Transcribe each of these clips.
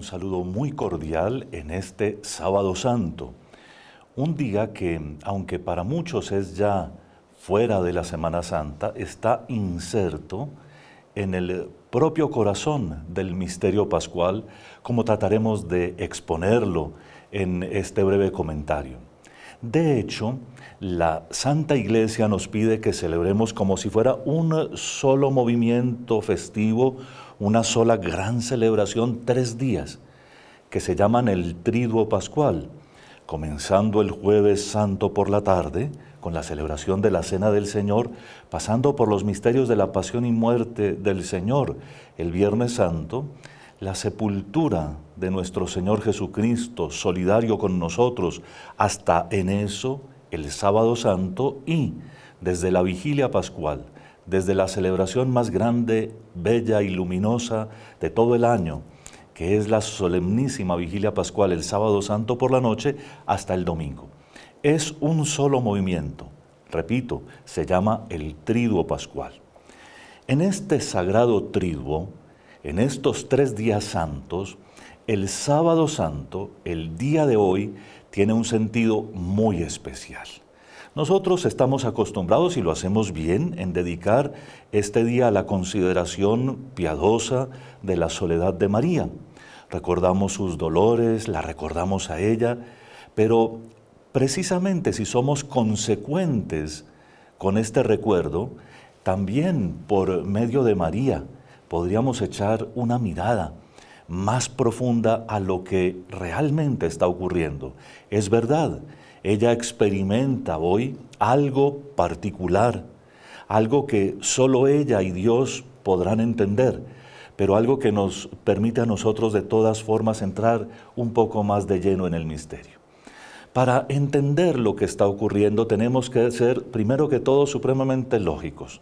un saludo muy cordial en este sábado santo, un día que, aunque para muchos es ya fuera de la Semana Santa, está inserto en el propio corazón del misterio pascual, como trataremos de exponerlo en este breve comentario. De hecho, la Santa Iglesia nos pide que celebremos como si fuera un solo movimiento festivo, una sola gran celebración, tres días, que se llaman el Triduo Pascual, comenzando el jueves santo por la tarde, con la celebración de la Cena del Señor, pasando por los misterios de la pasión y muerte del Señor, el Viernes Santo, la sepultura de nuestro Señor Jesucristo, solidario con nosotros, hasta en eso el sábado santo y desde la vigilia pascual, desde la celebración más grande, bella y luminosa de todo el año, que es la solemnísima vigilia pascual el sábado santo por la noche hasta el domingo. Es un solo movimiento, repito, se llama el triduo pascual. En este sagrado triduo, en estos tres días santos, el sábado santo, el día de hoy, tiene un sentido muy especial. Nosotros estamos acostumbrados, y lo hacemos bien, en dedicar este día a la consideración piadosa de la soledad de María. Recordamos sus dolores, la recordamos a ella, pero precisamente si somos consecuentes con este recuerdo, también por medio de María podríamos echar una mirada más profunda a lo que realmente está ocurriendo. Es verdad, ella experimenta hoy algo particular, algo que solo ella y Dios podrán entender, pero algo que nos permite a nosotros de todas formas entrar un poco más de lleno en el misterio. Para entender lo que está ocurriendo tenemos que ser, primero que todo, supremamente lógicos.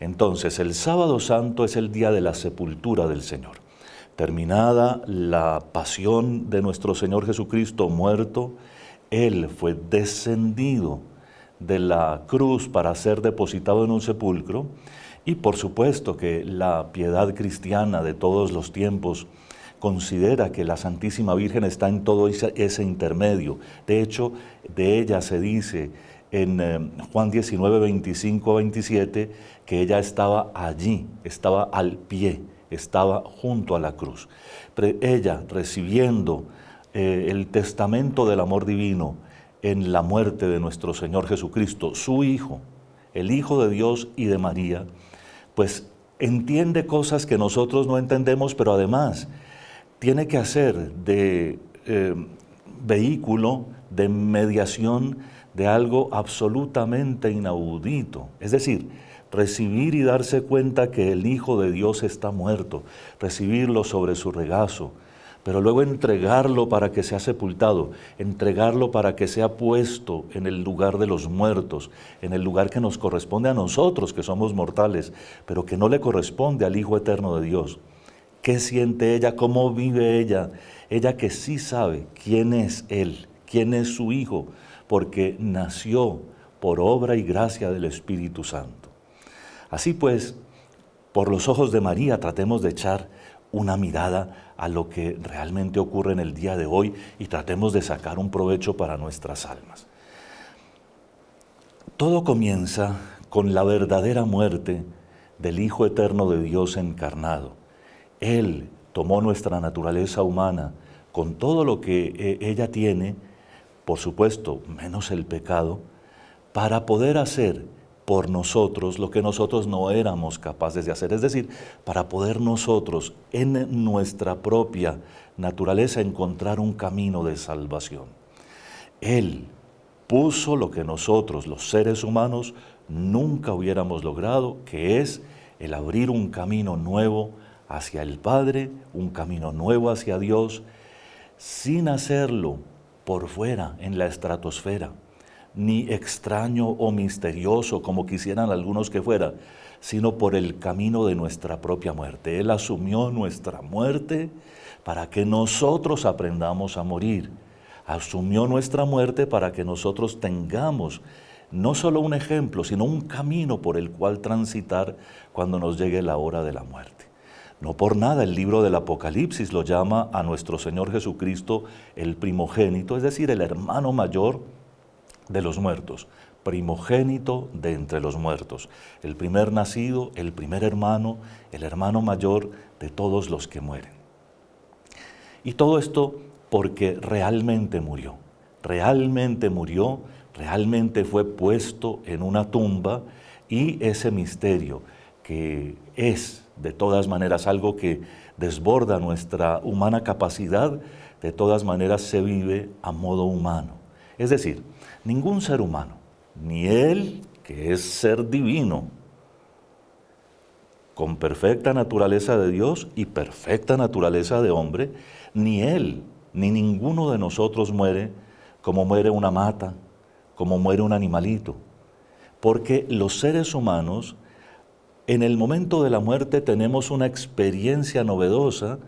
Entonces, el sábado santo es el día de la sepultura del Señor. Terminada la pasión de nuestro Señor Jesucristo muerto, él fue descendido de la cruz para ser depositado en un sepulcro. Y por supuesto que la piedad cristiana de todos los tiempos considera que la Santísima Virgen está en todo ese intermedio. De hecho, de ella se dice en eh, Juan 19, 25, a 27, que ella estaba allí, estaba al pie, estaba junto a la cruz. ella recibiendo eh, el testamento del amor divino en la muerte de nuestro Señor Jesucristo, su Hijo, el Hijo de Dios y de María, pues entiende cosas que nosotros no entendemos, pero además tiene que hacer de eh, vehículo de mediación de algo absolutamente inaudito. Es decir, recibir y darse cuenta que el Hijo de Dios está muerto, recibirlo sobre su regazo, pero luego entregarlo para que sea sepultado, entregarlo para que sea puesto en el lugar de los muertos, en el lugar que nos corresponde a nosotros que somos mortales, pero que no le corresponde al Hijo Eterno de Dios. ¿Qué siente ella? ¿Cómo vive ella? Ella que sí sabe quién es Él, quién es su Hijo, porque nació por obra y gracia del Espíritu Santo. Así pues, por los ojos de María tratemos de echar una mirada a lo que realmente ocurre en el día de hoy y tratemos de sacar un provecho para nuestras almas. Todo comienza con la verdadera muerte del Hijo Eterno de Dios encarnado. Él tomó nuestra naturaleza humana con todo lo que eh, ella tiene, por supuesto, menos el pecado, para poder hacer por nosotros lo que nosotros no éramos capaces de hacer. Es decir, para poder nosotros en nuestra propia naturaleza encontrar un camino de salvación. Él puso lo que nosotros, los seres humanos, nunca hubiéramos logrado, que es el abrir un camino nuevo hacia el Padre, un camino nuevo hacia Dios, sin hacerlo por fuera, en la estratosfera, ni extraño o misterioso como quisieran algunos que fuera, sino por el camino de nuestra propia muerte. Él asumió nuestra muerte para que nosotros aprendamos a morir. Asumió nuestra muerte para que nosotros tengamos no solo un ejemplo, sino un camino por el cual transitar cuando nos llegue la hora de la muerte. No por nada el libro del Apocalipsis lo llama a nuestro Señor Jesucristo el primogénito, es decir, el hermano mayor de los muertos, primogénito de entre los muertos, el primer nacido, el primer hermano, el hermano mayor de todos los que mueren. Y todo esto porque realmente murió, realmente murió, realmente fue puesto en una tumba y ese misterio que es de todas maneras algo que desborda nuestra humana capacidad, de todas maneras se vive a modo humano. Es decir, Ningún ser humano, ni él, que es ser divino, con perfecta naturaleza de Dios y perfecta naturaleza de hombre, ni él, ni ninguno de nosotros muere como muere una mata, como muere un animalito. Porque los seres humanos, en el momento de la muerte, tenemos una experiencia novedosa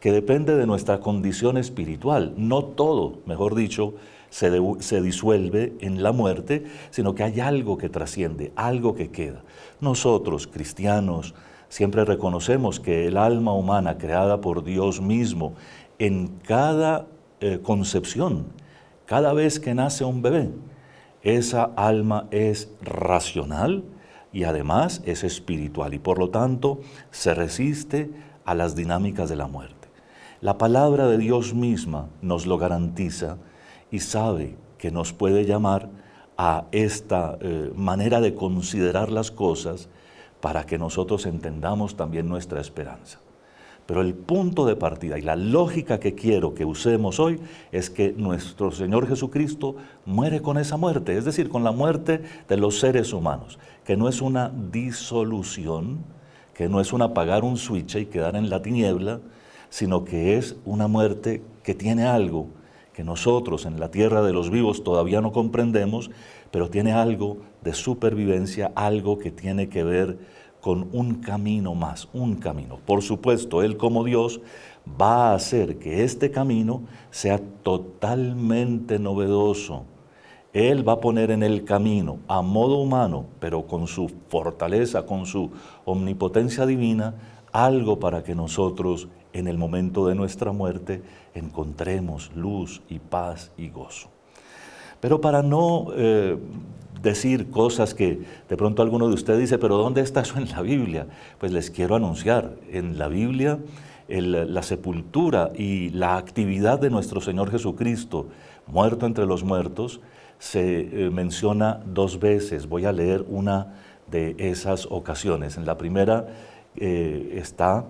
que depende de nuestra condición espiritual. No todo, mejor dicho, se, disuelve en la muerte, sino que hay algo que trasciende, algo que queda. Nosotros, cristianos, siempre reconocemos que el alma humana creada por Dios mismo, en cada eh, concepción, cada vez que nace un bebé, esa alma es racional y además es espiritual y por lo tanto se resiste a las dinámicas de la muerte. La palabra de Dios misma nos lo garantiza y sabe que nos puede llamar a esta eh, manera de considerar las cosas para que nosotros entendamos también nuestra esperanza. Pero el punto de partida y la lógica que quiero que usemos hoy es que nuestro Señor Jesucristo muere con esa muerte, es decir, con la muerte de los seres humanos, que no es una disolución, que no es un apagar un switch y quedar en la tiniebla, sino que es una muerte que tiene algo, que nosotros en la tierra de los vivos todavía no comprendemos, pero tiene algo de supervivencia, algo que tiene que ver con un camino más, un camino. Por supuesto, Él como Dios va a hacer que este camino sea totalmente novedoso. Él va a poner en el camino, a modo humano, pero con su fortaleza, con su omnipotencia divina, algo para que nosotros en el momento de nuestra muerte encontremos luz y paz y gozo. Pero para no eh, decir cosas que de pronto alguno de ustedes dice, pero ¿dónde está eso en la Biblia? Pues les quiero anunciar, en la Biblia la sepultura y la actividad de nuestro Señor Jesucristo, muerto entre los muertos, se eh, menciona dos veces. Voy a leer una de esas ocasiones. En la primera eh, está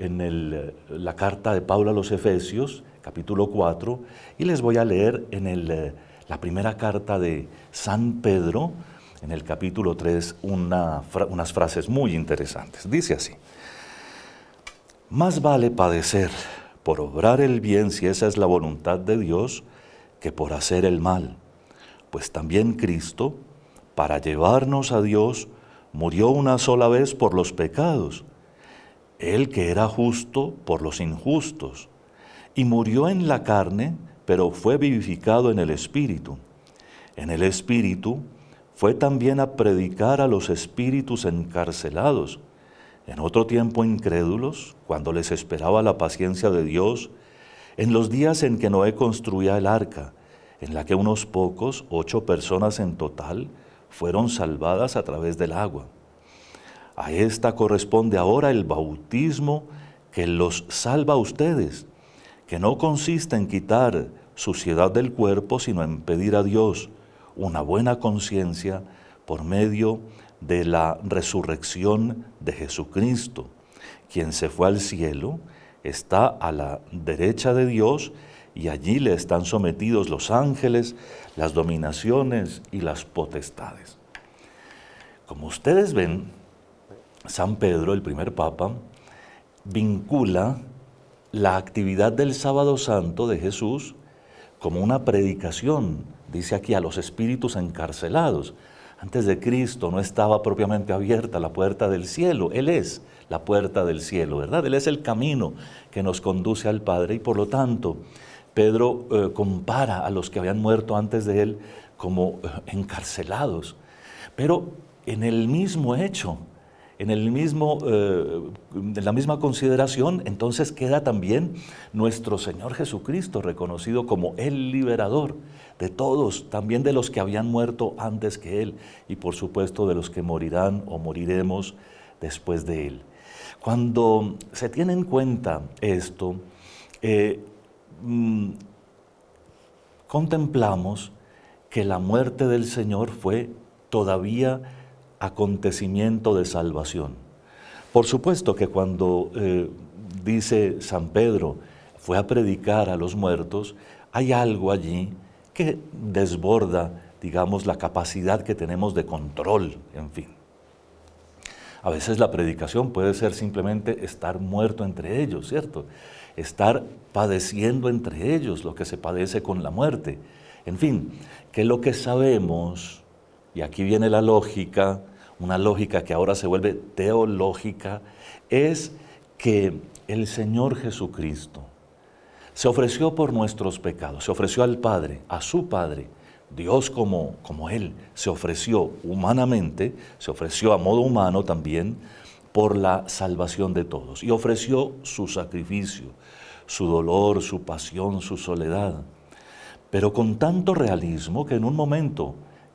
en eh, la carta de Pablo a los Efesios, capítulo 4, y les voy a leer en eh, la primera carta de San Pedro, en el capítulo 3, unas frases muy interesantes. Dice así, más vale padecer por obrar el bien si esa es la voluntad de Dios, que por hacer el mal, pues también Cristo, para llevarnos a Dios, murió una sola vez por los pecados él que era justo por los injustos, y murió en la carne, pero fue vivificado en el Espíritu. En el Espíritu fue también a predicar a los espíritus encarcelados, en otro tiempo incrédulos, cuando les esperaba la paciencia de Dios, en los días en que Noé construía el arca, en la que unos pocos, ocho personas en total, fueron salvadas a través del agua. A esta corresponde ahora el bautismo que los salva a ustedes, que no consiste en quitar suciedad del cuerpo, sino en pedir a Dios una buena conciencia por medio de la resurrección de Jesucristo, quien se fue al cielo, está a la derecha de Dios y allí le están sometidos los ángeles, las dominaciones y las potestades. Como ustedes ven, San Pedro, el primer papa, vincula la actividad del sábado santo de Jesús como una predicación, dice aquí, a los espíritus encarcelados. Antes de Cristo no estaba propiamente abierta la puerta del cielo. Él es la puerta del cielo, ¿verdad? Él es el camino que nos conduce al Padre y por lo tanto Pedro eh, compara a los que habían muerto antes de él como eh, encarcelados. Pero en el mismo hecho en, el mismo, eh, la misma consideración, entonces queda también nuestro Señor Jesucristo reconocido como el liberador de todos, también de los que habían muerto antes que Él y por supuesto de los que morirán o moriremos después de Él. Cuando se tiene en cuenta esto, eh, mm, contemplamos que la muerte del Señor fue todavía acontecimiento de salvación. Por supuesto que cuando eh, dice San Pedro, fue a predicar a los muertos, hay algo allí que desborda, digamos, la capacidad que tenemos de control, en fin. A veces la predicación puede ser simplemente estar muerto entre ellos, ¿cierto? Estar padeciendo entre ellos lo que se padece con la muerte. En fin, que lo que sabemos, y aquí viene la lógica, una lógica que ahora se vuelve teológica, es que el Señor Jesucristo se ofreció por nuestros pecados, se ofreció al Padre, a su Padre. Dios como, como Él se ofreció humanamente, se ofreció a modo humano también por la salvación de todos y ofreció su sacrificio, su dolor, su pasión, su soledad, pero con tanto realismo que en un momento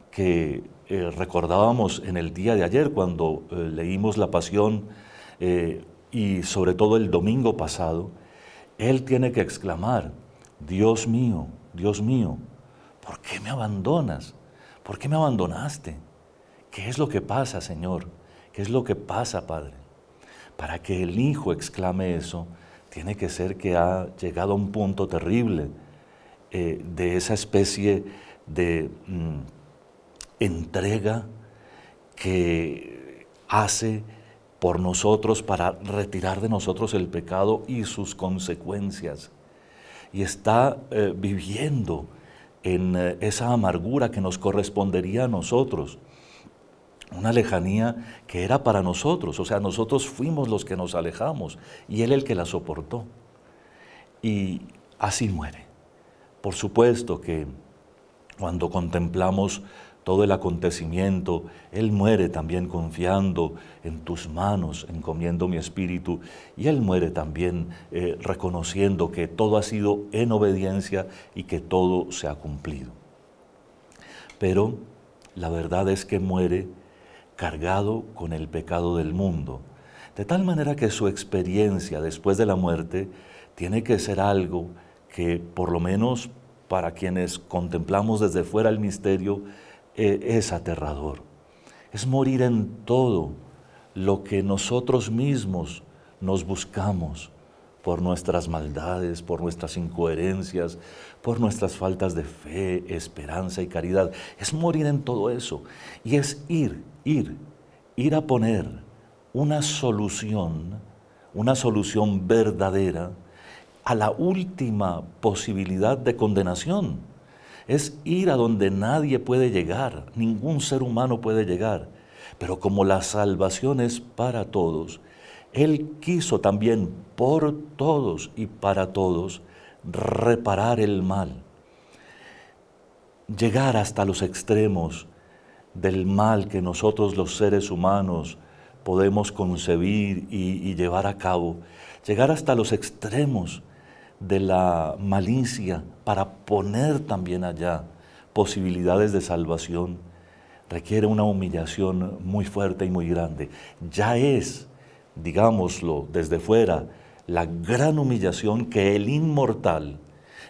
que eh, recordábamos en el día de ayer cuando eh, leímos La Pasión eh, y sobre todo el domingo pasado, Él tiene que exclamar, Dios mío, Dios mío, ¿por qué me abandonas? ¿Por qué me abandonaste? ¿Qué es lo que pasa, Señor? ¿Qué es lo que pasa, Padre? Para que el Hijo exclame eso, tiene que ser que ha llegado a un punto terrible de esa especie de mm, entrega que hace por nosotros para retirar de nosotros el pecado y sus consecuencias. Y está eh, viviendo en eh, esa amargura que nos correspondería a nosotros una lejanía que era para nosotros, o sea, nosotros fuimos los que nos alejamos y él el que la soportó. Y así muere. Por supuesto que cuando contemplamos todo el acontecimiento. Él muere también confiando en tus manos, encomiendo mi espíritu. Y Él muere también eh, reconociendo que todo ha sido en obediencia y que todo se ha cumplido. Pero la verdad es que muere cargado con el pecado del mundo, de tal manera que su experiencia después de la muerte tiene que ser algo que por lo menos para quienes contemplamos desde fuera el misterio, e-, es aterrador. Es morir en todo lo que nosotros mismos nos buscamos por nuestras maldades, por nuestras incoherencias, por nuestras faltas de fe, esperanza y caridad. Es morir en todo eso. Y es ir, ir, ir a poner una solución, una solución verdadera a la última posibilidad de condenación es ir a donde nadie puede llegar, ningún ser humano puede llegar. Pero como la salvación es para todos, Él quiso también por todos y para todos reparar el mal, llegar hasta los extremos del mal que nosotros los seres humanos podemos concebir y, llevar a cabo, llegar hasta los extremos de la malicia para poner también allá posibilidades de salvación requiere una humillación muy fuerte y muy grande. Ya es, digámoslo desde fuera, la gran humillación que el inmortal,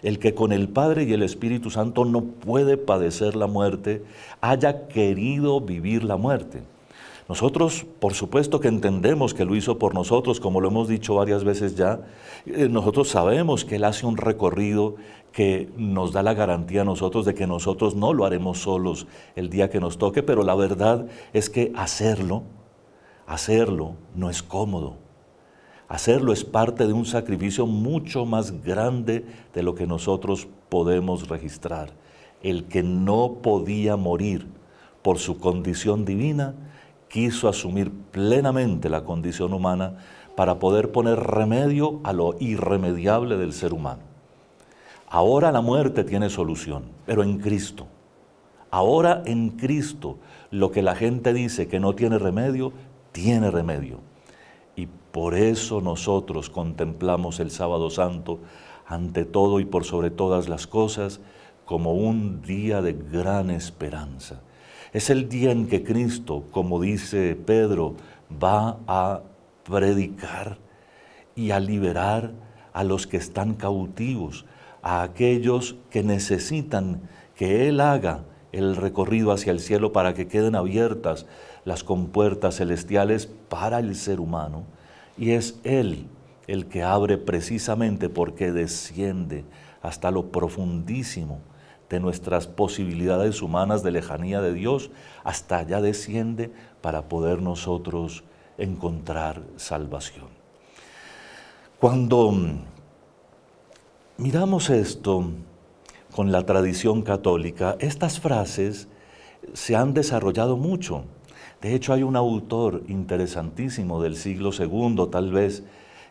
el que con el Padre y el Espíritu Santo no puede padecer la muerte, haya querido vivir la muerte. Nosotros, por supuesto que entendemos que lo hizo por nosotros, como lo hemos dicho varias veces ya. Eh, nosotros sabemos que Él hace un recorrido que nos da la garantía a nosotros de que nosotros no lo haremos solos el día que nos toque, pero la verdad es que hacerlo, hacerlo no es cómodo. Hacerlo es parte de un sacrificio mucho más grande de lo que nosotros podemos registrar. El que no podía morir por su condición divina, quiso asumir plenamente la condición humana para poder poner remedio a lo irremediable del ser humano. Ahora la muerte tiene solución, pero en Cristo. Ahora en Cristo lo que la gente dice que no tiene remedio, tiene remedio. Y por eso nosotros contemplamos el sábado santo ante todo y por sobre todas las cosas como un día de gran esperanza es el día en que Cristo, como dice Pedro, va a predicar y a liberar a los que están cautivos, a aquellos que necesitan que Él haga el recorrido hacia el cielo para que queden abiertas las compuertas celestiales para el ser humano. Y es Él el que abre precisamente porque desciende hasta lo profundísimo de nuestras posibilidades humanas de lejanía de Dios, hasta allá desciende para poder nosotros encontrar salvación. Cuando mm, miramos esto con la tradición católica, estas frases se han desarrollado mucho. De hecho, hay un autor interesantísimo del siglo II, tal vez,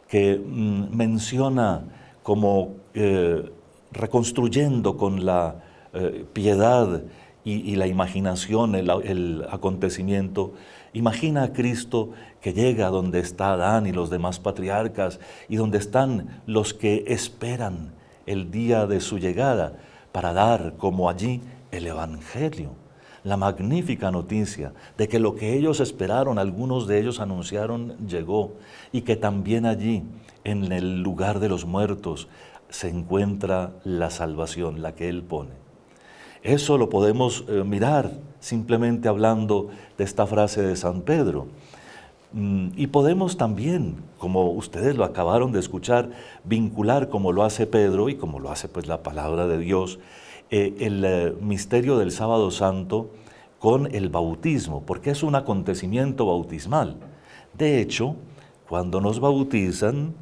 que mm, menciona como eh, reconstruyendo con la eh, piedad y, la imaginación el, acontecimiento. Imagina a Cristo que llega donde está Adán y los demás patriarcas y donde están los que esperan el día de su llegada para dar como allí el Evangelio, la magnífica noticia de que lo que ellos esperaron, algunos de ellos anunciaron, llegó y que también allí, en el lugar de los muertos, se encuentra la salvación, la que Él pone. Eso lo podemos eh, mirar simplemente hablando de esta frase de San Pedro. Mm, y podemos también, como ustedes lo acabaron de escuchar, vincular como lo hace Pedro y como lo hace pues la palabra de Dios, eh, el eh, misterio del sábado santo con el bautismo, porque es un acontecimiento bautismal. De hecho, cuando nos bautizan,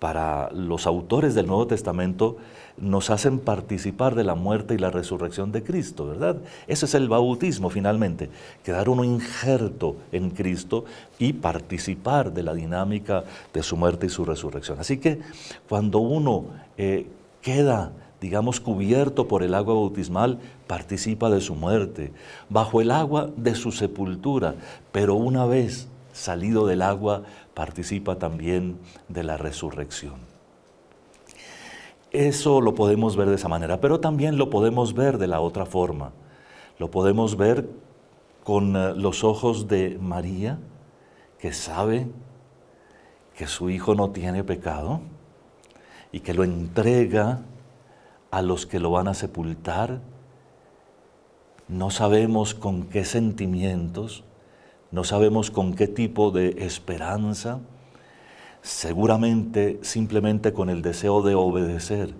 para los autores del Nuevo Testamento nos hacen participar de la muerte y la resurrección de Cristo, ¿verdad? Ese es el bautismo finalmente, quedar uno injerto en Cristo y participar de la dinámica de su muerte y su resurrección. Así que cuando uno eh, queda digamos, cubierto por el agua bautismal, participa de su muerte, bajo el agua de su sepultura, pero una vez salido del agua, participa también de la resurrección. Eso lo podemos ver de esa manera, pero también lo podemos ver de la otra forma. Lo podemos ver con eh, los ojos de María, que sabe que su hijo no tiene pecado y que lo entrega a los que lo van a sepultar. No sabemos con qué sentimientos, no sabemos con qué tipo de esperanza, seguramente simplemente con el deseo de obedecer.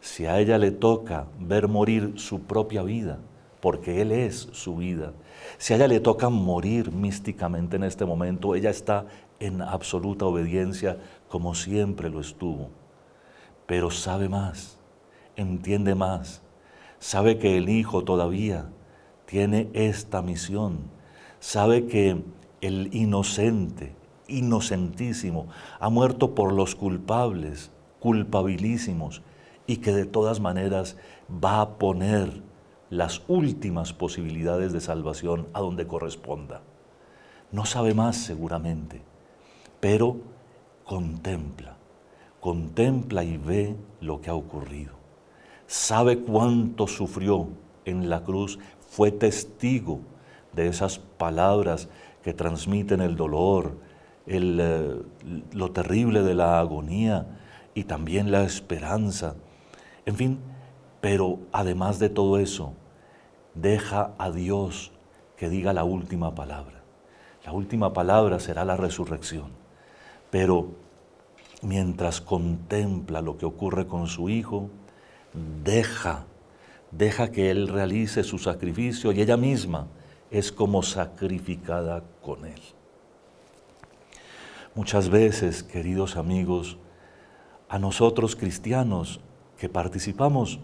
Si a ella le toca ver morir su propia vida, porque Él es su vida, si a ella le toca morir místicamente en este momento, ella está en absoluta obediencia como siempre lo estuvo. Pero sabe más, entiende más, sabe que el Hijo todavía tiene esta misión sabe que el inocente, inocentísimo, ha muerto por los culpables, culpabilísimos, y que de todas maneras va a poner las últimas posibilidades de salvación a donde corresponda. No sabe más seguramente, pero contempla, contempla y ve lo que ha ocurrido. Sabe cuánto sufrió en la cruz, fue testigo de esas palabras que transmiten el dolor, eh, lo terrible de la agonía y también la esperanza. En fin, pero además de todo eso, deja a Dios que diga la última palabra. La última palabra será la resurrección. Pero mientras contempla lo que ocurre con su hijo, deja, deja que él realice su sacrificio y ella misma es como sacrificada con Él. Muchas veces, queridos amigos, a nosotros cristianos que participamos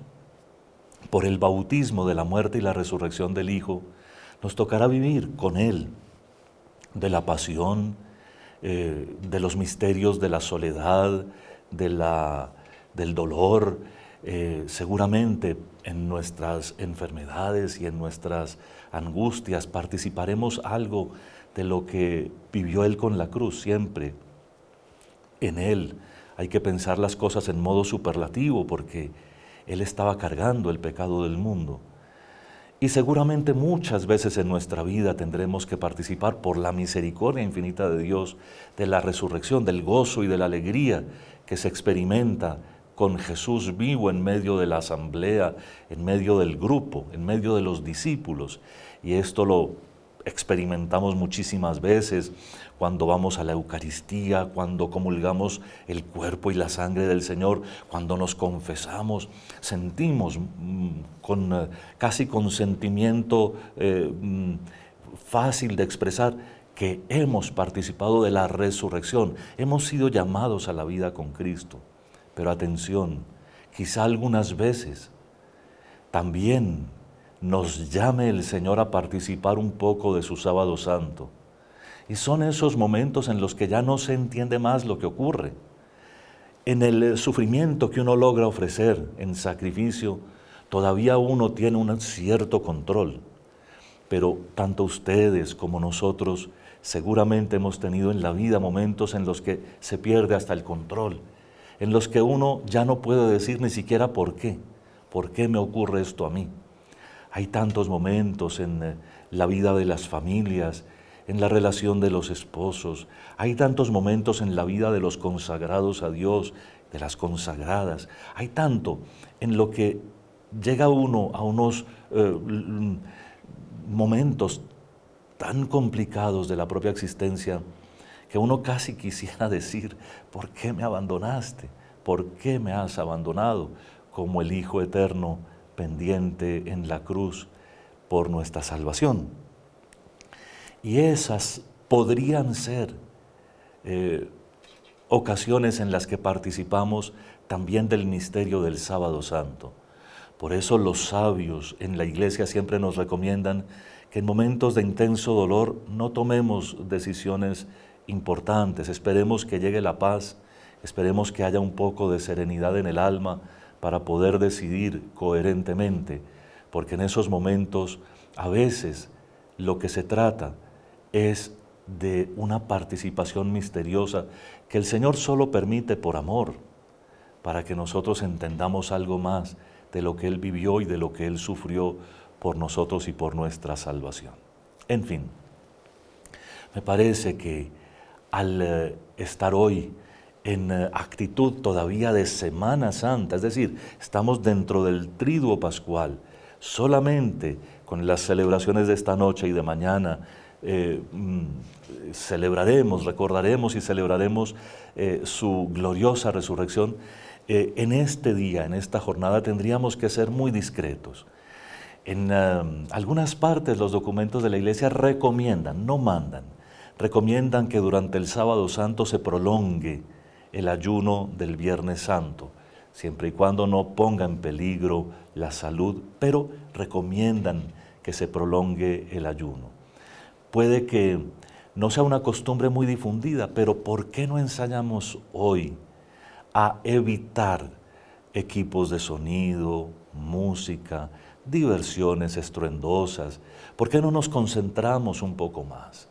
por el bautismo de la muerte y la resurrección del Hijo, nos tocará vivir con Él de la pasión, eh, de los misterios de la soledad, de la, del dolor, eh, seguramente en nuestras enfermedades y en nuestras angustias participaremos algo de lo que vivió Él con la cruz siempre. En Él hay que pensar las cosas en modo superlativo porque Él estaba cargando el pecado del mundo. Y seguramente muchas veces en nuestra vida tendremos que participar por la misericordia infinita de Dios, de la resurrección, del gozo y de la alegría que se experimenta con Jesús vivo en medio de la asamblea, en medio del grupo, en medio de los discípulos. Y esto lo experimentamos muchísimas veces cuando vamos a la Eucaristía, cuando comulgamos el cuerpo y la sangre del Señor, cuando nos confesamos, sentimos mm, con, eh, casi con sentimiento eh, mm, fácil de expresar que hemos participado de la resurrección, hemos sido llamados a la vida con Cristo. Pero atención, quizá algunas veces también nos llame el Señor a participar un poco de su sábado santo. Y son esos momentos en los que ya no se entiende más lo que ocurre. En el eh, sufrimiento que uno logra ofrecer en sacrificio, todavía uno tiene un cierto control. Pero tanto ustedes como nosotros seguramente hemos tenido en la vida momentos en los que se pierde hasta el control en los que uno ya no puede decir ni siquiera por qué, por qué me ocurre esto a mí. Hay tantos momentos en eh, la vida de las familias, en la relación de los esposos, hay tantos momentos en la vida de los consagrados a Dios, de las consagradas, hay tanto en lo que llega uno a unos eh, momentos tan complicados de la propia existencia que uno casi quisiera decir, ¿por qué me abandonaste? ¿Por qué me has abandonado? Como el Hijo Eterno pendiente en la cruz por nuestra salvación. Y esas podrían ser eh, ocasiones en las que participamos también del misterio del sábado santo. Por eso los sabios en la iglesia siempre nos recomiendan que en momentos de intenso dolor no tomemos decisiones importantes. Esperemos que llegue la paz, esperemos que haya un poco de serenidad en el alma para poder decidir coherentemente, porque en esos momentos a veces lo que se trata es de una participación misteriosa que el Señor solo permite por amor, para que nosotros entendamos algo más de lo que Él vivió y de lo que Él sufrió por nosotros y por nuestra salvación. En fin, me parece que al eh, estar hoy en eh, actitud todavía de Semana Santa, es decir, estamos dentro del triduo pascual, solamente con las celebraciones de esta noche y de mañana eh, mm, celebraremos, recordaremos y celebraremos su gloriosa resurrección. en este día, en esta jornada, tendríamos que ser muy discretos. En algunas partes los documentos de la Iglesia recomiendan, no mandan, recomiendan que durante el sábado santo se prolongue el ayuno del Viernes Santo, siempre y cuando no ponga en peligro la salud, pero recomiendan que se prolongue el ayuno. Puede que no sea una costumbre muy difundida, pero ¿por qué no ensayamos hoy a evitar equipos de sonido, música, diversiones estruendosas? ¿Por qué no nos concentramos un poco más?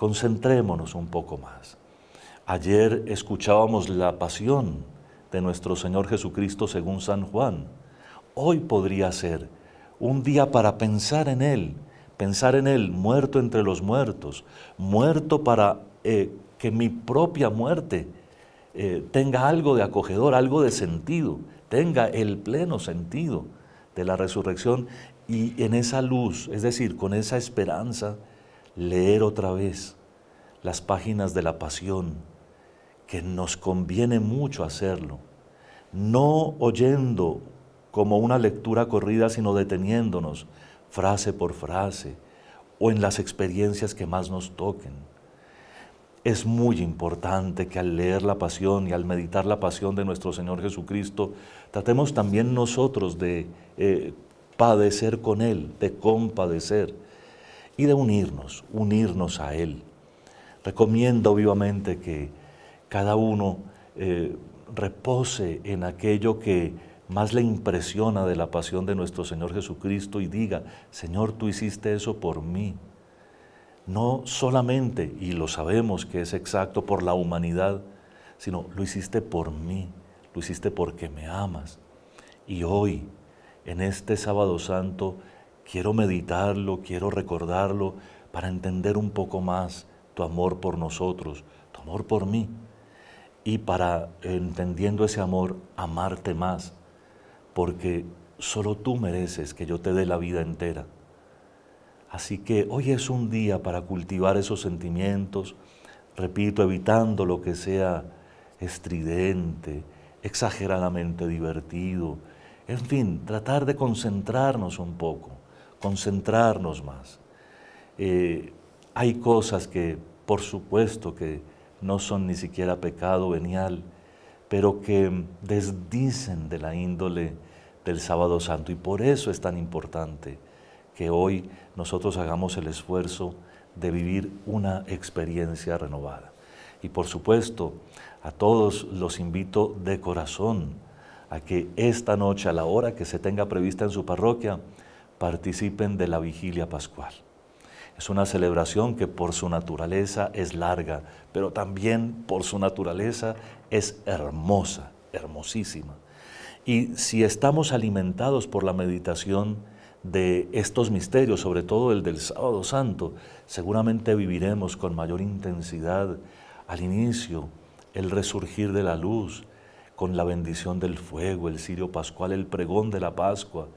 Concentrémonos un poco más. Ayer escuchábamos la pasión de nuestro Señor Jesucristo según San Juan. Hoy podría ser un día para pensar en Él, pensar en Él muerto entre los muertos, muerto para eh, que mi propia muerte eh, tenga algo de acogedor, algo de sentido, tenga el pleno sentido de la resurrección y en esa luz, es decir, con esa esperanza leer otra vez las páginas de la Pasión, que nos conviene mucho hacerlo, no oyendo como una lectura corrida, sino deteniéndonos frase por frase o en las experiencias que más nos toquen. Es muy importante que al leer la pasión y al meditar la pasión de nuestro Señor Jesucristo, tratemos también nosotros de eh, padecer con Él, de compadecer y de unirnos, unirnos a Él. Recomiendo vivamente que cada uno eh, repose en aquello que más le impresiona de la pasión de nuestro Señor Jesucristo y diga, Señor, tú hiciste eso por mí. No solamente, y lo sabemos que es exacto, por la humanidad, sino lo hiciste por mí, lo hiciste porque me amas. Y hoy, en este sábado santo, Quiero meditarlo, quiero recordarlo para entender un poco más tu amor por nosotros, tu amor por mí. Y para, entendiendo ese amor, amarte más. Porque solo tú mereces que yo te dé la vida entera. Así que hoy es un día para cultivar esos sentimientos, repito, evitando lo que sea estridente, exageradamente divertido, en fin, tratar de concentrarnos un poco concentrarnos más. Eh, hay cosas que, por supuesto, que no son ni siquiera pecado venial, pero que desdicen de la índole del sábado santo. Y por eso es tan importante que hoy nosotros hagamos el esfuerzo de vivir una experiencia renovada. Y por supuesto, a todos los invito de corazón a que esta noche, a la hora que se tenga prevista en su parroquia, participen de la vigilia pascual. Es una celebración que por su naturaleza es larga, pero también por su naturaleza es hermosa, hermosísima. Y si estamos alimentados por la meditación de estos misterios, sobre todo el del sábado santo, seguramente viviremos con mayor intensidad al inicio el resurgir de la luz, con la bendición del fuego, el cirio pascual, el pregón de la Pascua,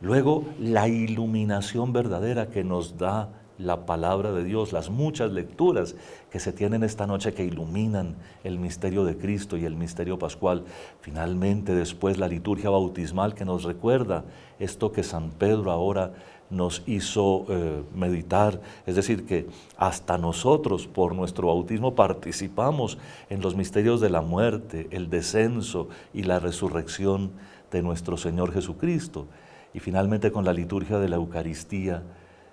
Luego, la iluminación verdadera que nos da la palabra de Dios, las muchas lecturas que se tienen esta noche que iluminan el misterio de Cristo y el misterio pascual. Finalmente, después la liturgia bautismal que nos recuerda esto que San Pedro ahora nos hizo eh, meditar, es decir, que hasta nosotros por nuestro bautismo participamos en los misterios de la muerte, el descenso y la resurrección de nuestro Señor Jesucristo y finalmente con la liturgia de la Eucaristía,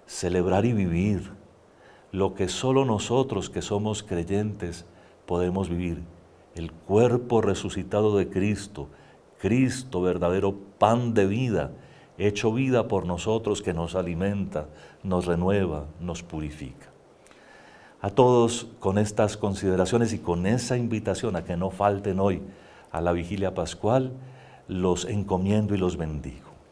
celebrar y vivir lo que solo nosotros que somos creyentes podemos vivir, el cuerpo resucitado de Cristo, Cristo verdadero pan de vida, hecho vida por nosotros que nos alimenta, nos renueva, nos purifica. A todos con estas consideraciones y con esa invitación a que no falten hoy a la vigilia pascual, los encomiendo y los bendigo.